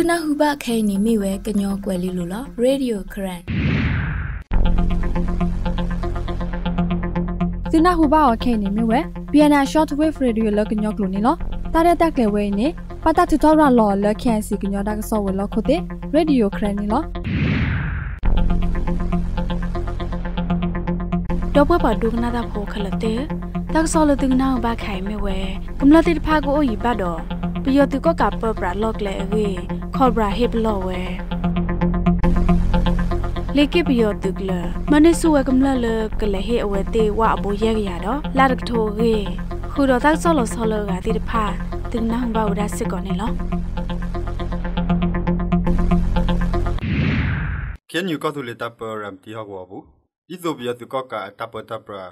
သူနာဟုဘခဲနီမိဝဲကညောကွယ်လေးလို့လားရေဒီယိုခရန်သူနာဟုဘအခဲနီမိဝဲ Vienna Shortwave Radio လကညောကလို့နီလားတာရတက်ကွယ်ဝဲနေပတတူတော်ရလော်လခန်စီကညောဒါကဆောဝဲလခုတ်တဲ့ရေဒီယိုခရန်နီလားတော့ဘပါဒုကနာတာကိုခလတဲ့တက်ဆောလတင်နာဘခိုင်မိဝဲကမ္လတိဖာကိုအိဘတ်တော့ပီယတူကကပပရာလော့ကလေဝေခေါ်ဘရာဟစ်လော့ဝဲလေကပီယတူကလမနဆူဝဲကမလလကလေဟေအဝဲတေဝအဘူရဲရတော့လာတထိုရေခူတော့တက်ဆော်လော်ဆော်လော်ကတိတဖာတင်နာဘာဝဒစစ်ကောနေလော Can you go to the tap ram ti ha go bu? Ethiopia to ka ka tap tap ra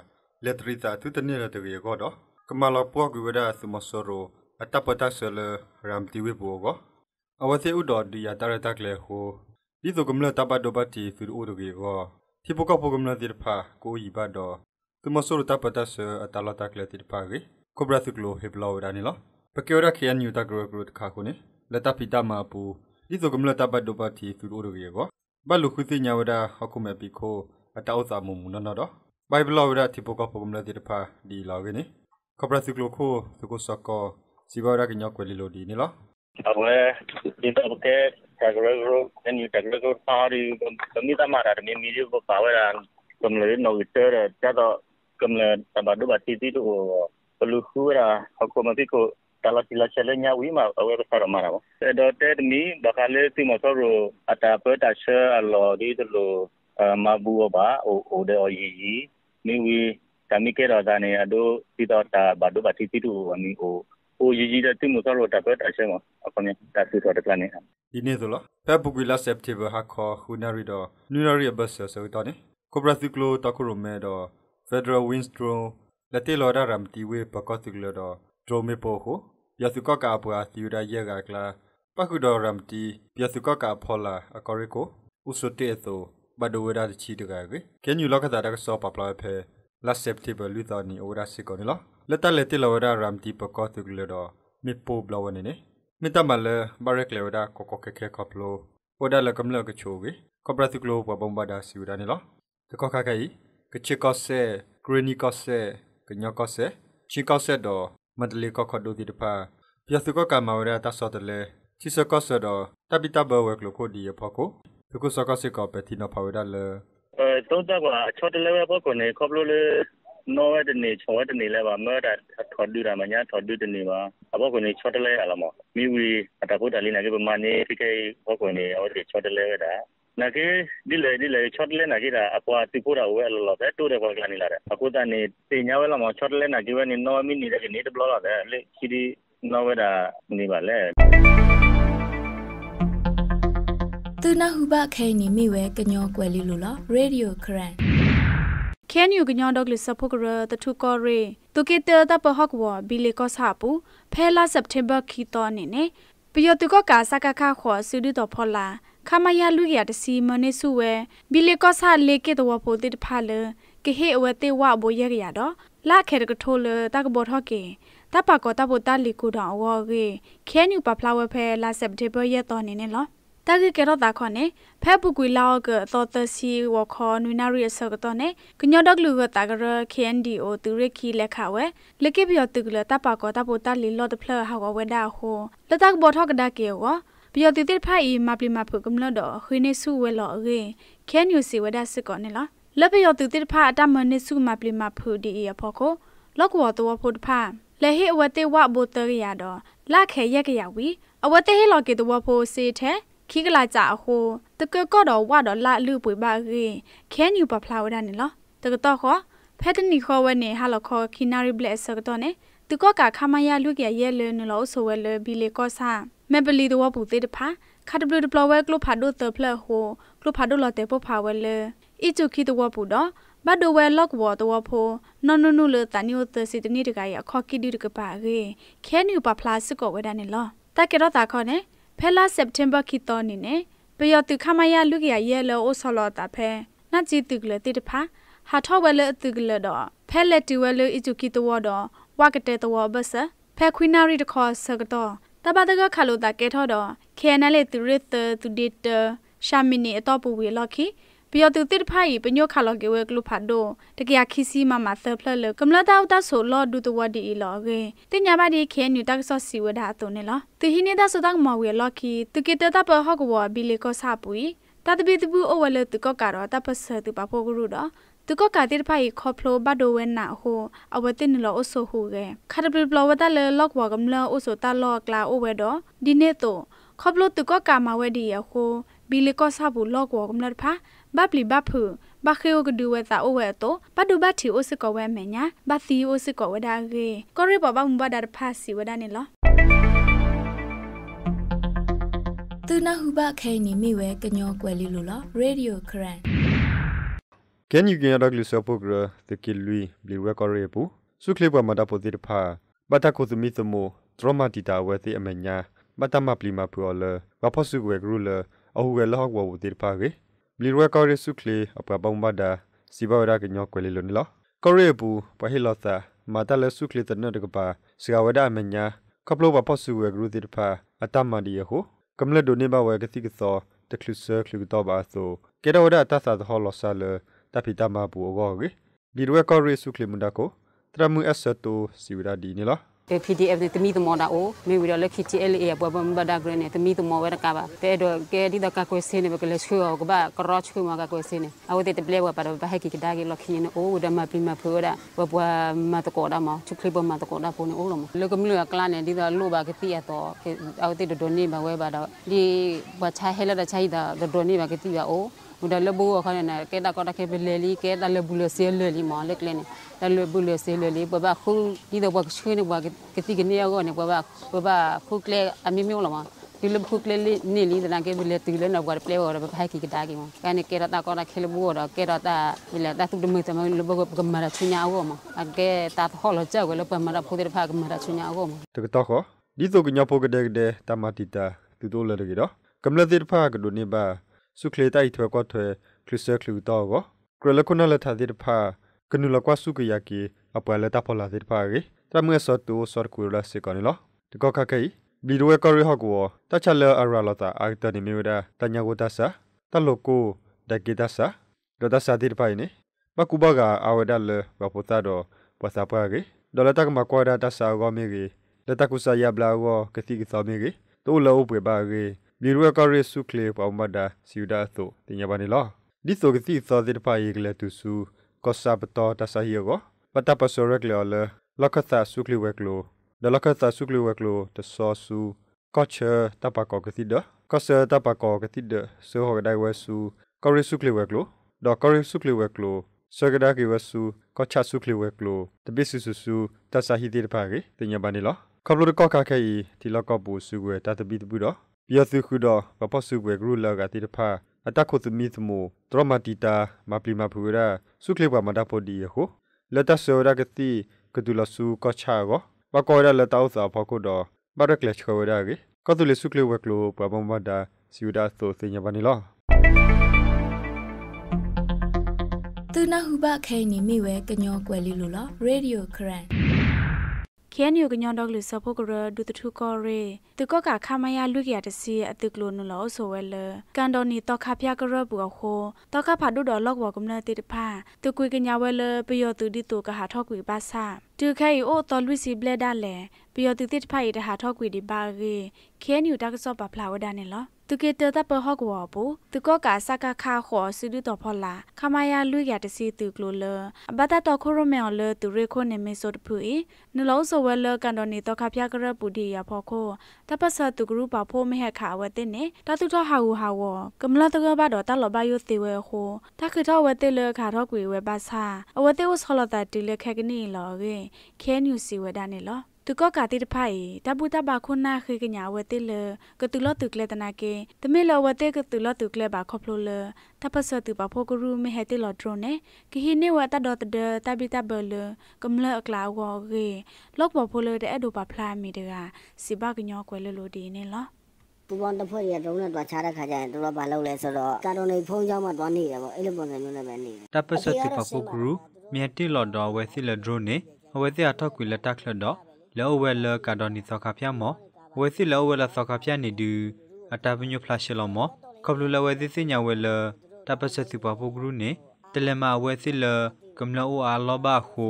letrita tu tani ra de go do. Kamala po gu da su masoro အတပတဆလရမ်တီဝေဘောကအဝသေဥဒဒီယတရတကလေဟိုဒီဒုကမလတပဒပတိသူဥဒကေကောတိပကပကမလတိဖာကိုဤဘဒသူမဆုရတပတဆအတလတကလေတိဖာကေကိုဘရသကလိုဟေဘလောရနီလပကေရခေယန်ယူတကရကရတခါကိုနေလတပိတမပူဒီဒုကမလတပဒပတိသူဥဒကေကောဘလုခုသိညာဝဒဟခုမေပိခိုအတောက်စာမှုမူနော်တော့ဘိုင်ဘလောရတိပကပကမလတိဖာဒီလောကေနေကပရသကလိုခိုသူကိုစကောစီဘောရကညော့ကွယ်လီလိုဒီနီလောအဝဲဒီတော့ကဲကဂရဂရအန်ယူကဂရဂရပါရီကမိသမရာမီမီရီဘပါဝရန်ကမ္လေနော်တဲတဲတော့ကမ္လေတဘာဒုဘတီတီတို့ဘလူခူရာဟကုမတိကိုတလာတိလာချလေညာဝီမအဝဲဆရမရာဘောတော့တဲမီဘခလေတိမဆောရအတာပတ်တရှဲအလော်ဒီတို့မဘူဘာအိုဒေအိုယီမီဝီတမိကေရဒနေအဒိုတီတော့တာဘာဒုဘတီတီတို့အမီအိုကိုရည်ကြီးတဲ့တိမှုသောရတာပဲတချင်မှာအခုနေတဆူတော်တကလည်းဒီနေ့ဆိုလားဖက်ဘူဂီလာစက်တီဘာဟာခေါ်ဟူနာရီတော့နူနာရီဘတ်ဆယ်ဆိုတော့နိကိုပရာသီကလိုတကူရမဲတော့ဖက်ဒရယ်ဝင်းစဒရိုလက်တီလော်ဒါရမ်တီဝေပကောတိကလိုတော့ဒရိုမေပိုဟိုပြသုကကာပွာသီရာရဲကကလာပကုဒောရမ်တီပြသုကကာဖောလာအကောရီကိုဥစတေသောဘဒဝေဒါချီတကကေကဲညူလောကတာတကဆောပပလာဖဲလတ်စက်တီဘလူတာနီအိုရာစီကောနီလောလက်တလက်တိလဝရရမ်တီပကောတုကလဒမိပိုဘလဝနေနေမိတမလဘရက်လေဝဒကိုကိုကေကေကပလိုဝဒလကမလကချိုဝေကပရတုကလိုပဘုံဘဒါစီဝဒနေလောတကောခခိုင်ကချစ်ကောဆဲဂရနီကောဆဲကညောကောဆဲချီကောဆဲတော့မန္တလေးကောခဒိုတီတဖာပြသုကကမဝရတဆောတလေချီစကောဆဲတော့တပိတဘဝဲကလိုကိုဒီရဖကိုဒုကစကောဆဲကောပတိနဖဝဒလေအဲတုံးတကွာချောတလေဘောကနေခေါပလိုလေနော်ဝဲတနေချောဝဲတနေလဲပါမော်တာထော်ဒူရာမညာထော်ဒူတနေပါအဘောကနေချောတလဲရလာမမီဝီအတဖို့တလေးနာကေပမာနေတိကေဘောကနေအော်ဒီချောတလဲရတာနာကေဒီလေဒီလေချောတလဲနာကေတာအပွားတိဖို့တာဝဲလောလောပဲတိုးတယ်ဘောကနေလာတယ်အခုတနေတင်ညာဝဲလာမချောတလဲနာကေဝဲနေနော်မီနေတဲ့ကနေတဘလောလာတယ်လေခီဒီနော်ဝဲတာနေပါလေသူနာဟုဘခဲနေမိဝဲကညောကွယ်လေးလို့လားရေဒီယိုခရန် can you gnyon dog le sapokra ta thu ko re to ke te ta pa hok wa bi le ko sa pu phela september khi to ne ne piyo tu ko ka sa ka kha kho su du to phola ခမယလူရတစီမနေစုဝဲဘီလီကောဆာလေကေတဝပိုတိတဖာလကေဟေဝတေဝဘိုရရတော့လာခဲကထိုလတကဘောထော့ကေတပကောတဘတလီကူတော်ဝော်ကေခဲနူပဖလာဝဲဖဲလာဆက်တေဘရတော့နေနေလောတာဂီကေတော့တာခေါနဲ့ဖဲပုကွေလောက်ကတော့တစီဝခေါနွေနာရီအစကတော့နဲ့ကညော့ဒက်လူကတာဂရ KNDO သူရခီလက်ခဝဲလက်ကိပြောတူကလတပါကောတပိုတလီလော့တဖလဟောကဝဲဒါဟိုလက်တက်ဘောထောက်ကဒါကေဝပြောတူတိဖိုင်မပလီမဖုကမလတော့ခွေးနေစုဝဲလော့ရေခဲညူစီဝဒါစစ်ကောနဲ့လားလက်ပြောတူတိဖိုင်အတမနေစုမပလီမဖုဒီအဖို့ကိုလောက်ကောတော့ဖို့တဖာလက်ဟိအဝတေဝဘိုတရရတော့လက်ခဲရက်ကြရဝီအဝတေဟိလော်ကေတော့ဖို့စေထဲခိကလာကြအဟိုတကကော့တော့ဝါတော့လာလူပွေပါခင်ခဲညူပဖလာဝဒနေလားတကတော့ခေါ်ဖက်တနီခေါ်ဝဲနေဟာလခေါ်ခိနာရီဘလက်ဆကတော့နေတကော့ကခမရလူကရဲလဲနလို့ဆိုဝဲလဲဘီလေကော့ဆာမက်ပလီတော့ပူသေးတဖာခတ်ဘလူဒပလဝဲကလုဖာဒိုတဖလဟိုကလုဖာဒိုလတဲ့ပဖာဝဲလဲအီချူခိတော့ပူတော့ဘတ်ဒိုဝဲလော့ကောတော့ဖိုနော်နုနုလတနီယိုသစီတနီတကရအခေါ်ကိဒီတကပါခေခဲညူပဖလာစကောဝဲဒနေလားတကကတော့တာခေါ်နေဖဲလာစက်တင်ဘာခီတော်နိနေပယောတုခမယလူကရရဲလောအိုဆော်လောတာဖဲနတ်ကြီးတုကလတိတဖာဟာထောဝဲလအတုကလတော့ဖဲလက်တူဝဲလအီချူကီတဝတော့ဝကတဲ့တဝဘဆဖဲခွီနာရီတခေါ်ဆကတော့တပတကခလိုတာကဲထောတော့ခဲနလေသူရစ်တသူဒီတရှာမီနီအတော့ပူဝေလော်ခီပြတူတစ်ဖိုင်ပညိုခါလောကေဝဲကလုဖာဒိုတကရခီစီမမသဖလလကမလတာဥတဆိုလောဒူတဝဒီလောကေတင်ညာပါဒီခဲနူတက်ဆော့စီဝဒအတုန်လောတဟိနေတာဆိုတက်မော်ဝဲလောခီတကေတတပဟော့ကဝဘီလေကောဆာပူီတတဘီတဘူးအဝလတကောကာရောတပဆတူပါပိုဂရုတော့သူကကတိဖိုင်ခေါဖလိုဘဒိုဝဲနာဟိုအဝတင်လောအဆိုဟူကေခါတပလဘလဝတလလော့ဝါကမလောအဆိုတလော့ကလာအဝဲတော့ဒီနေတော့ခေါဖလိုသူကကာမဝဲဒီရဟိုဘီလီကောဆာဘူးလော့ဝါကမလတ်ဖာဘပလီဘဖူဘခေယကဒူဝဲတာအိုဝဲတော့ပဒူဘတီအိုစကောဝဲမယ်ညာဘသီအိုစကောဝဒါဂေကောရီဘဘမ္ဘဒါဖာစီဝဒါနေလောသူနာဟုဘခဲနေမိဝဲကညောကွယ်လေးလို့လားရေဒီယိုခရန် Can you get a glimpse of progra the kill lui blue record repo စုခလေးပေါ်မှာတဖို့တိတဖာပတကုသမီသမုဒရမတီတာဝဲသိအမညာမတမပလီမပူော်လဘဖစုကွယ်ဂရုလအဟုဝဲလောက်ဝဝတိတဖာကေဘလီရကော်ရီစုခလီအပပုံဘဒစီဘဝရကညောကွယ်လီလွန်လောကော်ရီပူပဟီလောသာမာတလစုခလီတနတကပါစကဝဒမညာကပလောပပစုဝဲဂရုတိတဖာအတမန်ဒီယဟိုကမလဒိုနေဘဝဲကတိကသောတကလူဆာကလူတော့ပါဆိုကေရဝဒတသသဟောလောဆာလတပိတမဘူအောဂေဘလီရကော်ရီစုခလီမွန်ဒကိုတရမူအဆတ်တိုစီဝရာဒီနီလော PDF တမီတမောတာအိုမေဝီရလက်ခီတီ LA ပွားပွားမဘဒါဂရနေတမီတမောဝရကပါတဲ့တော့ကဲဒီတကကွေးစင်းနေဘကလက်ချွေကပါကရော့ချွေမကကွေးစင်းနေအဝတဲ့တပလဲဝပါတော့ဘဟက်ကီကဒါကလက်ခီနေအိုဒမပိမဖောရပွားပွားမတကောတာမချခလဘမတကောတာပုံနေအိုလုံးလကမလူကလာနေဒီတော့လိုပါကတိရတော့အဝတဲ့ဒိုနေဘဝဲပါတော့ဒီဘချာဟဲလာချာဟိတာဒိုနေဘကတိရအို muda lebu akan na kita kota kebeleli kita lebu lesi leli malek leni dan lebu lesi leli bapa aku di dapat cuci ni bapa ketiga ni aku ni bapa bapa aku kle ami mi ulama di lebu aku kle ni ni dan aku beli tu le nak buat play orang bapa hai kita lagi mah kan kita tak kota kelebu orang kita tak bila tak tu demi sama lebu gemara cunya aku mah agak tak hal aja aku lebu gemara putih pak gemara cunya aku mah tu kita kok di tu kenyapok gede gede tamati ta tu tu le lagi dah Kamla tirpa kedua ni ba စုခလေတိုက်ထွဲကောထွဲခလစ်ဆဲခလူတော့ကောကရလခုနလထတဲ့ဖာကနုလကွာစုကရကီအပွဲလက်တဖလာတဲ့ဖာရီတမငဲဆော့တူဆော့ကူလာစေကောနီလောတကောခကေဘီဒိုဝဲကောရီဟော့ကောတချလအရလတာအာတနီမီဝဒတညာဝဒဆာတလကိုဒဂေဒဆာဒဒဆာဒီဖိုင်နီဘကူဘဂါအဝဒလဘပူတာတော့ပစာပွားရီဒေါ်လာတကမကွာဒတဆာဂောမီရီလက်တကူဆာယဘလာဂောကတိကသမီရီတိုလောပွေပါရီဘီရွက်ကရစ်စုကလေပအမဒါစီယူဒါသောတင်ရပါနေလားဒီဆိုကတိသောဒီပါယေကလေတူစုကောစာပတော်တဆာဟီယောပတပစောရက်လောလလကသစုကလဝက်လိုဒလကသစုကလဝက်လိုတဆောစုကောချာတပကောကတိဒကောဆာတပကောကတိဒဆိုဟောဒိုင်ဝဲစုကရစ်စုကလဝက်လိုဒေါ်ကရစ်စုကလဝက်လိုစကဒါကီဝဆူကချဆုခလီဝဲကလိုတပိဆုဆူဆူတဆာဟီဒီတပါကေတင်ညာပါနေလားခဘလိုတကောကခဲဤတီလကောပူဆူကွယ်တတပိတပူတော့ပီယသုခုဒကပစုဝေဂရုလကတိတဖာအတခုသမီသမူတရမတီတာမပလီမဖူရာစုခလေပါမတာပိုဒီယဟုလတဆောရကတိကဒူလစုကချာကိုပကောရလတောက်စာဖခုဒဘရကလက်ချောရာဂီကဒူလစုခလေဝကလိုပဘမဒါစီယူဒါသောစင်ညာပနီလောသူနာဟုဘခဲနေမိဝဲကညောကွယ်လေးလိုလောရေဒီယိုခရန့်ခဲနီယိုကညွန်တော့လူဆဖို့ကရဒုတထုကောရေသူကကခမယာလူကရတစီအတုကလိုနလောဆိုဝဲလကန်ဒိုနီတော့ခဖျားကရဘူခိုတော့ခဖာဒုတော်လောက်ဝကမနတေတဖာသူကွေကညာဝဲလပယောသူဒီတုကဟာထောက်ကွေပါဆာတူခဲအိုတော်လူစီဘလက်ဒါလေပယောသူတိတဖိုင်တဟာထောက်ကွေဒီပါရေခဲနီယိုတကစောပါဖလာဝဒနေလောသူကတတပဟကွာဘူးသူကကစကခါခေါ်စူဒူတော်ဖလာခမယာလူရတစီသူကလိုလဘတ်တတော်ခိုရမေော်လသူရခိုနေမေဆိုတဖူဤနှလုံးစဝဲလကန်တော်နေတော်ခဖျားကရပူဒီရဖော်ခိုတပတ်ဆသူကရူပါဖိုးမဟက်ခါဝဲတဲ့နေတသူတော်ဟာဟူဟာဝကမလတကဘတော်တလဘယုသေးဝဲခိုတခတော်ဝဲတဲ့လခါတော့ကွေဝဲပါစာအဝဲတဲ့ဝဆလတတီလခက်ကနီလောကေခဲနျူစီဝဲဒါနေလောตุก็กาติดไผ่ตาบูตาบาคนหน้าคือกะหยาเวติเลกะตุลอตึกเลตนาเกตะเมลอเวเตกะตุลอตึกเลบาคอพลูเลตาพะสะตุบาโพกรูเมเฮติลอดรเนกะฮีเนวะตาดอตะเดตาบิตาเบลกําเลอกลาวอเกลอกบอโพเลเดอดูบาพลามีเดกาสิบากะหยอกวยเลโลดีเนลอပူပေါင်းတစ်ဖွဲ့ရတုံးနဲ့တွာချတဲ့ခါကျရင်တို့တော့မလုပ်လဲဆိုတော့ကာတွန်တွေဖုံးချောင်းမှတွာနေတယ်ပေါ့အဲ့လိုပုံစံမျိုးနဲ့ပဲနေတယ်တပ်ပစတိပပဂရုမြန်တိလော်တော်ဝဲစီလက်ဒရိုနေအဝဲစီအထောက်ကွေလက်တက်ခလတ်တော့လောဝဲလကာဒနီသောခဖျာမောဝဲစီလောဝဲလသောခဖျာနေဒူအတာပညုဖလာရှလောမောခဘလူလဝဲစီစညာဝဲလတပစစီပပုဂရုနေတလမဝဲစီလကမ္လောအာလောဘခု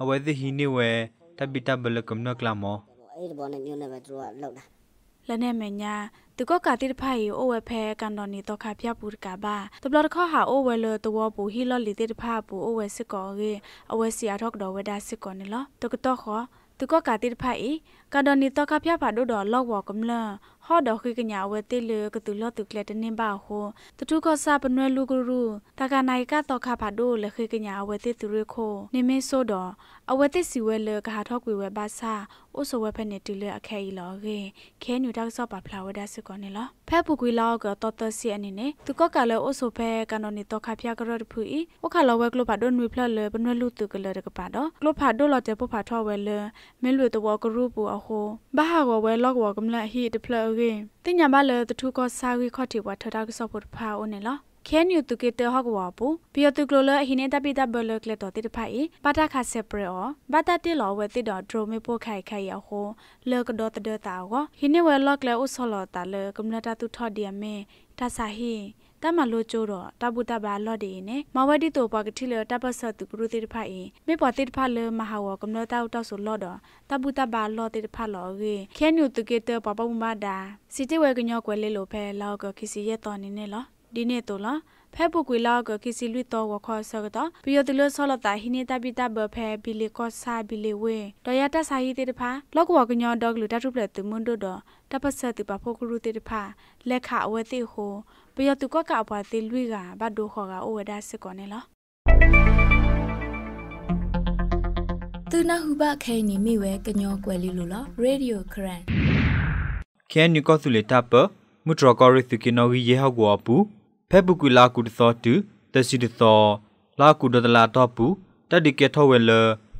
အဝဲစီဟီနေဝဲတပိတဘလကမ္နကလာမောအဲ့ဘောနေမျိုးနဲ့ပဲသူကလောက်တာလနဲ့မညာတကောကတိတဖိုင်အိုဝဲဖဲကန်တော်နေတော့ခပြပူကပါတဘလတခဟာအိုဝဲလတဝပူဟီလော်လီတိတဖာပူအိုဝဲစစ်ကောရေအဝဲစီအထောက်တော်ဝဲဒါစစ်ကောနေလောတကတော့ခောตุก็กาติดไผกาดอนนี่ตอคาพยาผาดุดอลอกวอกําลังဟော့တော်ခိကညာဝဲတိလေကတူလော့တူကလက်တနေပါဟုတထုကဆပနွဲလူဂရုတကနိုင်ကတော့ခဖတ်တို့လခိကညာဝဲတိသူရခိုနိမေဆိုတော်အဝဲတိစီဝဲလေကဟာထော့ကွေဝဲဘာသာဥစဝဲဖက်နေတူလေအခဲဤလောကေခဲညူတောက်ဆော့ပါဖလာဝဒစကောနေလောဖဲပူကွေလောကတော်တစီအနေနဲ့သူကကလည်းဥစဖဲကနော်နေတော့ခဖျားကရဖူဤဝခလောဝဲကလဖတ်တို့နွေဖလက်လေပနွဲလူတူကလေတကပါတော့ကလဖတ်တို့လော်တဲ့ပဖတ်ထော့ဝဲလေမဲလွေတော်ကရူပူအဟိုဘာဟာဝဲလောကဝကမလဟီတဖလောကင်တင်ညာဘလတထုကစာရီခေါတိဝထတာကဆပတ်ဖာအိုနယ်လားခဲနျူတုကေတဟကဝပူပြယတုကလလဟိနေတာပိတာဘလကလတောတိတဖိုင်ပါတာခါဆက်ပရောဘာတာတိလောဝဲတိတော်ဒရိုမေပိုခိုင်ခိုင်ရဟိုလကဒေါ်တဒတာဝဟိနေဝဲလကလဥဆလတာလကမ္နတာတုထော်ဒီယမေတာစာဟိတမလိုကျိုးတော့တပုတပါလော့ဒီနေမဝဲဒီတိုပါကတိလတပတ်ဆတ်သူပရုတိတဖိုင်မေပေါ်တိတဖလမဟာဝကမ္နတောက်တောက်ဆိုလော့တော့တပုတပါလော့တိတဖလော်ကေခဲညူတုကေတပပမ္မဒါစီတဝဲကညော့ွယ်လေးလိုဖဲလောက်ကခစီရဲ့တော်နေနေလောဒီနေ့တော့ဖဲပုကွေလာကကစီလူတော်ဝခဆကတပြယတလဆလတာဟိနေတာပိတာဘဖဲဘီလီကောဆာဘီလီဝဲတရတဆာဟိတေတဖာလောက်ဝကညောဒေါဂလူတတုပလက်တမွန်ဒိုဒတပဆတ်တပဖိုကရူတေတဖာလက်ခအဝဲတိဟိုပြယတကကအပွားတိလူကဘတ်ဒိုခောကအိုဝဒါစကောနဲလောသူနာဟုဘခဲနီမိဝဲကညောကွယ်လီလိုလားရေဒီယိုခရန်ခဲနီကောဆူလေတပ်ပမုထရကောရီသီကီနိုဂီယေဟောက်ဝါပူဖဲပုကူလာကုတသောတူတစီတသော လာကုဒတလာတော့ပူတတိကေထောဝဲလ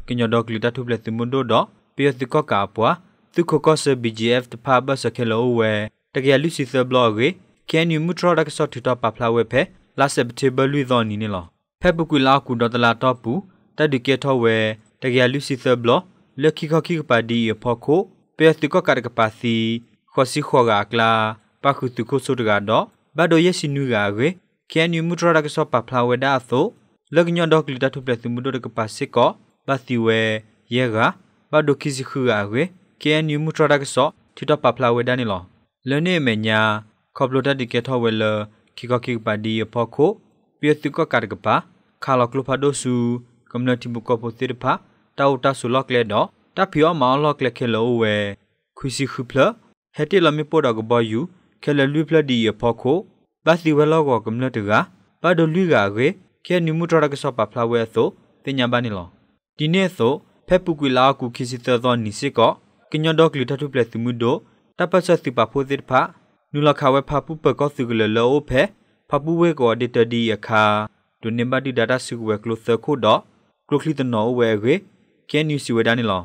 ကညောဒကလီတထုပလက်သမွန်ဒိုတော့ပီယသကကာပွားသူခကောဆဘီဂျီအက်ဖ်တဖာဘဆခဲလောဝဲတကယ်လူစီသဘလော့ဂေကန်ယူမူထရဒက်ဆော့ထူတော့ပဖလာဝဲဖဲလာဆက်ပတေဘလူသောနီနီလောဖဲပုကူလာကုဒတလာတော့ပူတတိကေထောဝဲတကယ်လူစီသဘလော့လခိခခိပါဒီယဖောခိုပီယသကကာကပါစီခောစီခောဂါကလာပခုသူခုဆုတကတော့ဘတ်ဒိုယက်စီနူရာဂေကန်ယူမူထရာကဆော့ပါဖလာဝဒါဆိုလကညောဒေါကလီတာထုပလက်သူမူဒိုကပါစစ်ကောဘတ်တီဝဲယေဂါဘတ်ဒိုခိစီခူရာဂေကန်ယူမူထရာကဆော့ထီတပါဖလာဝဒါနီလောလနေမညာခေါပလိုတက်ဒီကေထောဝဲလခိကခိပါဒီပေါခိုပြေတုကကာကပါခါလကလဖာဒိုဆူကမ္နတီဘူကပိုတိရဖာတောက်တဆူလောက်လေတော့တဖီယောမောင်လောက်လေခဲလောဝဲခွီစီခူဖလဟက်တီလမီပိုဒါကဘယူခဲလလူဖလဒီယဖောခိုဘတ်လီဝဲလောကကမ္လတကပါဒလူကရေခဲနီမူထရကစပဖလာဝဲဆိုတင်ညာပါနီလောဒီနေ့ဆိုဖက်ပူကွေလာကူခီစီတသောနီစစ်ကကညဒေါကလီထထုပလက်စီမူဒိုတပတ်ချက်စီပါဖိုစစ်ဖာနူလခဝဲဖာပူပကောစုကလလောဖဲဖပူဝဲကောဒီတဒီအခါဒုနေမတီဒါတာစုဝဲကလုသခုဒေါကလုခလီတနောဝဲရေကဲနီစီဝဲဒါနီလော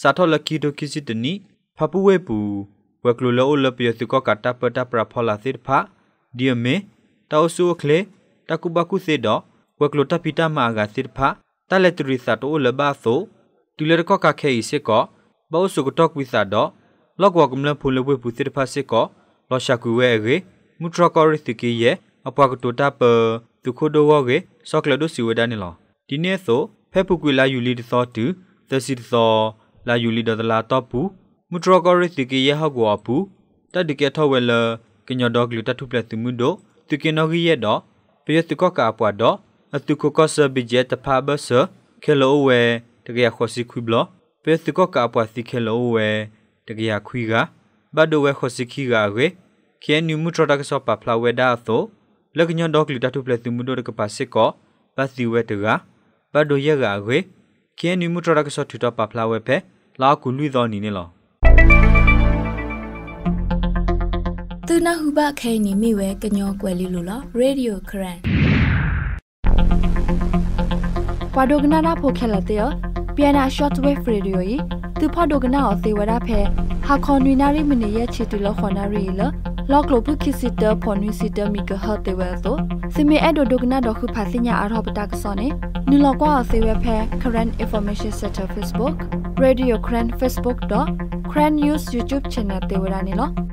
စာထောလကီတိုခီစီတနီဖပူဝဲပူဝက်ကလူလောလပယစကကတပတပရဖလာစစ်ဖာဒီယမေတောဆူခလေတကုဘကုစေဒဝက်ကလူတပိတမာဂစစ်ဖာတလက်တရိစတိုလဘာဆိုတူလရကကခဲဤစေကဘောဆုကတောကွိစာဒလော့ကဝကမလဖုန်လဝေပုစစ်ဖာစေကလောရှာကူဝဲရေမူထရကောရစ်တကီရဲ့အပွားကတိုတာပသူခိုဒိုဝေဆော့ကလဒိုစီဝဒနီလောဒီနေ့ဆိုဖဲပုကွေလာယူလီတသောတူသစီတသောလာယူလီဒဒလာတော့ဘူးမုထရကောရစ်တိကေယဟကွာပူတတ်တကေထောဝဲလကညဒေါဂလူတတ်ထုပလက်သူမှုဒိုတိကေနောဂီရဲ့တော့ပယတုကကာပွားတော့အတုကကဆဘီဂျက်တဖာဘဆခဲလိုဝဲတကေခေါစီခွိဘလပယတုကကာပွားစီခဲလိုဝဲတကေခွိကဘတ်ဒိုဝဲခေါစီခီကဝဲခဲနီမုထရတကဆောပဖလာဝဲဒါသောလကညဒေါဂလူတတ်ထုပလက်သူမှုဒိုတကပါစစ်ကောပတ်စီဝဲတကဘတ်ဒိုရက်ကဝဲခဲနီမုထရတကဆောထူတော့ပဖလာဝဲဖဲလာကူလူသောနီနေလောသူနာဟုဘခဲနေမိဝဲကညောကွယ်လေးလို့လားရေဒီယိုခရန်ပဒုကနာနာဖိုခဲလက်တဲ့ပီယနာရှော့ဝေ့ဖ်ရေဒီယိုဤသူဖဒုကနာအသေးဝရဖဲဟာခွန်နီနာရီမနီရဲ့ချီတူလခွန်နာရီလားလောကလပုခိစစ်တဖော်နီစစ်တမီကဟတဲ့ဝဲတော့စမေအဒိုဒုကနာဒခုဖာစညာအရဟပတကစောနေနီလောကွာအသေးဝဲဖဲ current information center facebook radio current facebook.current news youtube channel တေဝရနေလော